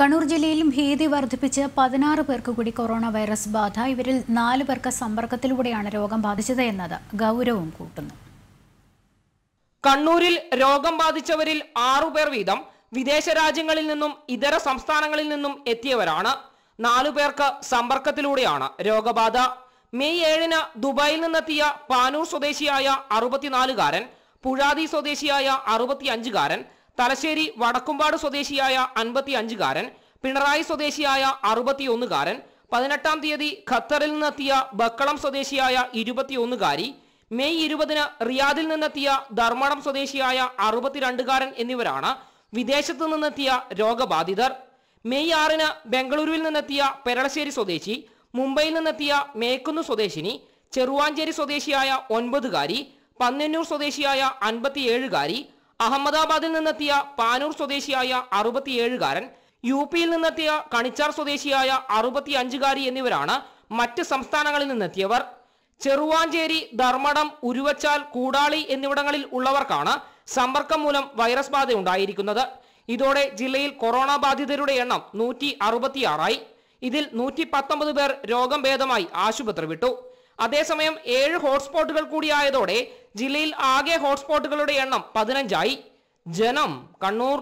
കണ്ണൂർ ജില്ലയിലും ഭീതി വർദ്ധിപ്പിച്ച് പതിനാറ് പേർക്ക് കൂടി കൊറോണ വൈറസ് ബാധ ഇവരിൽ നാല് പേർക്ക് സമ്പർക്കത്തിലൂടെയാണ് രോഗം ബാധിച്ചത് എന്നത് ഗൗരവം കൂട്ടുന്നു കണ്ണൂരിൽ രോഗം ബാധിച്ചവരിൽ ആറുപേർ വീതം വിദേശ രാജ്യങ്ങളിൽ നിന്നും ഇതര സംസ്ഥാനങ്ങളിൽ നിന്നും എത്തിയവരാണ് നാലു പേർക്ക് സമ്പർക്കത്തിലൂടെയാണ് രോഗബാധ മെയ് ഏഴിന് ദുബായിൽ നിന്നെത്തിയ പാനൂർ സ്വദേശിയായ അറുപത്തിനാലുകാരൻ പുഴാതി സ്വദേശിയായ അറുപത്തിയഞ്ചുകാരൻ തലശ്ശേരി വടക്കുംപാട് സ്വദേശിയായ അൻപത്തി അഞ്ചുകാരൻ പിണറായി സ്വദേശിയായ അറുപത്തിയൊന്നുകാരൻ പതിനെട്ടാം തീയതി ഖത്തറിൽ നിന്നെത്തിയ ബക്കളം സ്വദേശിയായ ഇരുപത്തിയൊന്നുകാരി മെയ് ഇരുപതിന് റിയാദിൽ നിന്നെത്തിയ ധർമ്മടം സ്വദേശിയായ അറുപത്തിരണ്ടുകാരൻ എന്നിവരാണ് വിദേശത്തു നിന്നെത്തിയ രോഗബാധിതർ മെയ് ആറിന് ബംഗളൂരുവിൽ നിന്നെത്തിയ പെരളശ്ശേരി സ്വദേശി മുംബൈയിൽ നിന്നെത്തിയ മേക്കുന്ന് സ്വദേശിനി ചെറുവാഞ്ചേരി സ്വദേശിയായ ഒൻപതുകാരി പന്നന്നൂർ സ്വദേശിയായ അൻപത്തിയേഴുകാരി അഹമ്മദാബാദിൽ നിന്നെത്തിയ പാനൂർ സ്വദേശിയായ അറുപത്തിയേഴുകാരൻ യു പിയിൽ നിന്നെത്തിയ കണിച്ചാർ സ്വദേശിയായ അറുപത്തി അഞ്ചുകാരി എന്നിവരാണ് മറ്റ് സംസ്ഥാനങ്ങളിൽ നിന്നെത്തിയവർ ചെറുവാഞ്ചേരി ധർമ്മടം ഉരുവച്ചാൽ കൂടാളി എന്നിവിടങ്ങളിൽ ഉള്ളവർക്കാണ് സമ്പർക്കം മൂലം വൈറസ് ബാധ ഉണ്ടായിരിക്കുന്നത് ഇതോടെ ജില്ലയിൽ കൊറോണ ബാധിതരുടെ എണ്ണം നൂറ്റി അറുപത്തിയാറായി ഇതിൽ നൂറ്റി പത്തൊമ്പത് പേർ രോഗം ഭേദമായി ആശുപത്രി വിട്ടു അതേസമയം ഏഴ് ഹോട്ട്സ്പോട്ടുകൾ കൂടിയായതോടെ ജില്ലയിൽ ആകെ ഹോട്ട്സ്പോട്ടുകളുടെ എണ്ണം പതിനഞ്ചായി ജനം കണ്ണൂർ